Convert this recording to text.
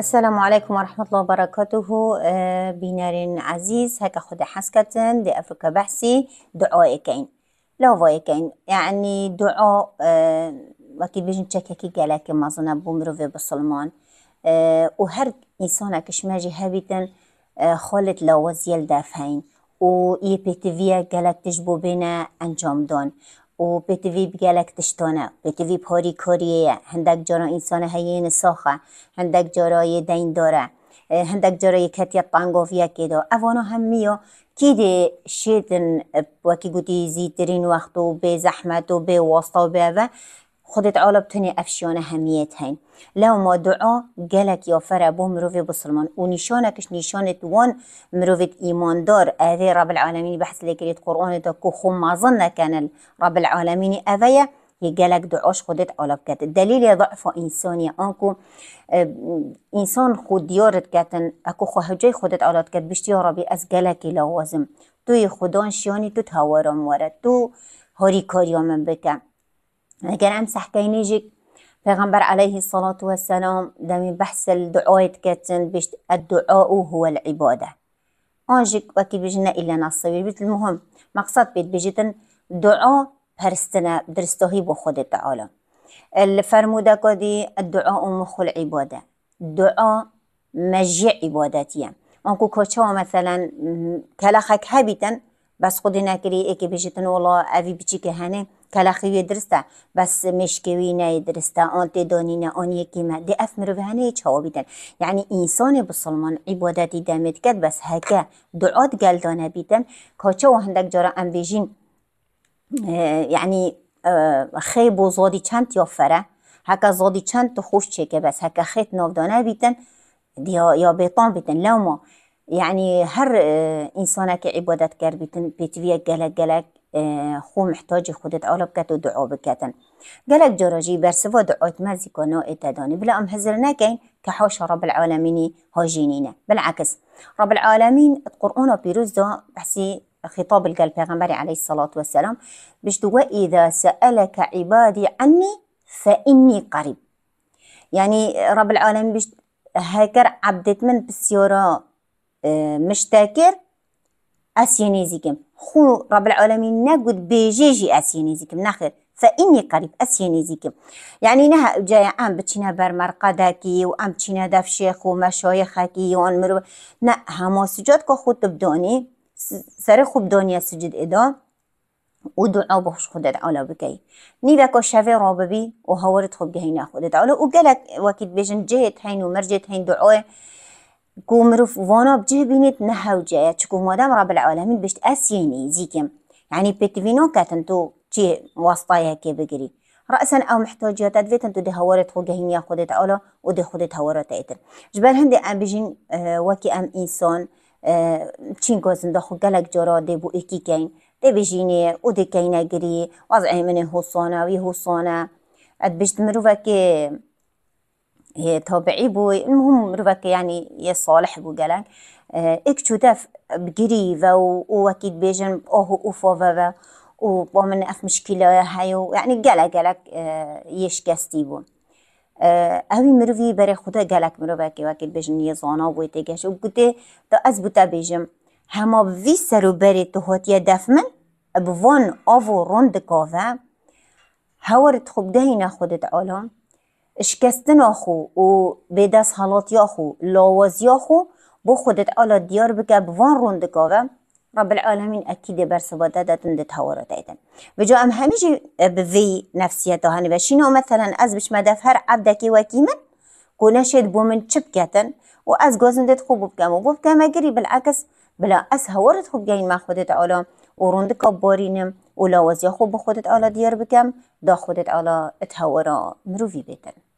السلام عليكم ورحمة الله وبركاته آه، بينار عزيز هكا خد حسكة دي أفريقيا بحسي دعاء كين لو كين يعني دعاء آه، وكي بيجن تشككي جالك مازنا بومروفي بالسلمان آه، وهر إنسانا كشماجي هابيتن خالت لو وزيل دافعين و اي بي تي جالك تجبو بينا انجام دون و بتوی بگلک تشتانه بتوی پاری کاریه هندک جارا انسان هیین ساخه هندک جارای دین داره هندک جارای کتی پانگوفیا که دا اوانا هم میا که ده شیدن وکی گوتی زیترین وقت و به زحمت و به واسطه و به خودت عالب تنی افشیان همیت هن. لو ما دعا گلک یا فره بو مروفی بسلمان و نشانکش نشان دوان مروفی ایماندار اوه رب العالمین بحث لکریت قرآن تا که خو مازن نکنل رب العالمین اوه يجالك دعاش خودت عالب كات دلیل ضعف انسانی آنکو انسان خود کتن اکو خواه جای خودت عالب كات بشتي ربي از جالك لوازم توی خدان شياني تو تهوارم ورد تو هاري كاريا بکن لكن يعني امسح كاين يجيك پیغمبر عليه الصلاة والسلام دمي بحث الدعاية كاتن بيش الدعاء هو العبادة أنجيك وكيد بيجنا إلا نصبي بيت المهم مقصد بيت بيجتن دعاء هرستنا درستهي بخود تعالى الفرمودة كدي الدعاء مخ العبادة دعاء مجيع عبادتيا أنكو كوتشوا مثلا كلاخك هابتا بس خدنا كري إيكي بيجتن والله أبي بيجيك هاني کلخوی درسته بس مشکوی نه درسته تی دانی نه آن یکی مه دی اف مروهنه ها بیدن یعنی انسان بسلمان عبادتی دمید کرد بس هکه دعات دانه بیدن کاچه و هندک جارا ام یعنی خیب و زادی چند یافره هکه زادی چند تو خوش چکه بس هکه خیت نو دانه بیدن یا بیتان بیدن ما يعني هر آه، انسانه که عبادت کرد بیتن پیتویه گلک گلک آه، خو محتاج خودت آلاب كتو و دعا بکتن گلک جاراجی برسوا دعات مزی کنا اتداني بلا ام هزر نکین كحوش رب العالمين هاجينينا بالعكس رب العالمين القرآن پیروز دو بحسي خطاب القلب البيغمبري عليه الصلاة والسلام باش إذا سألك عبادي عني فإني قريب يعني رب العالمين باش هكر عبدت من بسيارة آه، مش تاكر أسينيزيكم خو رب العالمين نقد بيجيجي أسينيزيكم ناخر فإني قريب أسينيزيكم يعني نها جاية أم بتشينا برمرقة داكي وأم بتشينا داف شيخ وما ومشايخكي وأن مرو نا هما سجود كو خود تبدوني سري خوب دونيا سجد إدا ودعاء بخش خود دعولا بكي نيبا كو شافي روببي وهورت خوب جهينا خود دعولا وقالك وكيد بيجن جهت هين ومرجت هين دعوه كومروف مروف وانا بجه بينت نهو جايا تشكو مادام رب العالمين بشت اسيني زيكم يعني بتفينو كاتنتو تشي واسطايا كي بقري رأسا أو محتاجات أدفيت أنتو دي هورت خو جهنيا خودت تعالو ودي خودت هورت أيتر جبال هندي أم بجين اه، وكي أم إنسان تشين اه، كوزن دخو قلق جورا دي بو إكي كين دي بجيني ودي كينا قري وضعي مني هو صانا وي هو صانا أدبجت مروفا كي هي توبعي بو المهم ربك يعني يا صالح بو اه اكتو داف بقريبة واكيد بيجن اوه اوفا اوفوفا وبومن اف مشكلة هايو يعني قالا قالك آه، يش قاستيبون بو اه برای خدا گلک خدا که وکیل بجن بيجن يزانا بوی تگش و قده تا از بوتا بيجن هما بوي سرو بری تو داف من بوان آو روند کاوه هورت خوب دهينا خودت عالم اشکستن آخو و به دست یا خو لاوازیا خو با خودت آلا دیار بکه بوان روندکاوه رب العالمین اکید بر سباده دادن ده تاورا دایدن و جا ام همیشه به وی نفسیت دهانی و شینا مثلا از بش مدف هر عبدکی وکی من گونه شد بو من چپ گتن و از گازندت خوب بگم و بکم اگری بالعکس بلا از هورت خوب گین ما خودت آلا و روندکا بارینم و یا خوب خودت آلا دیار بکم دا خودت آلا تاورا مروفی بیتن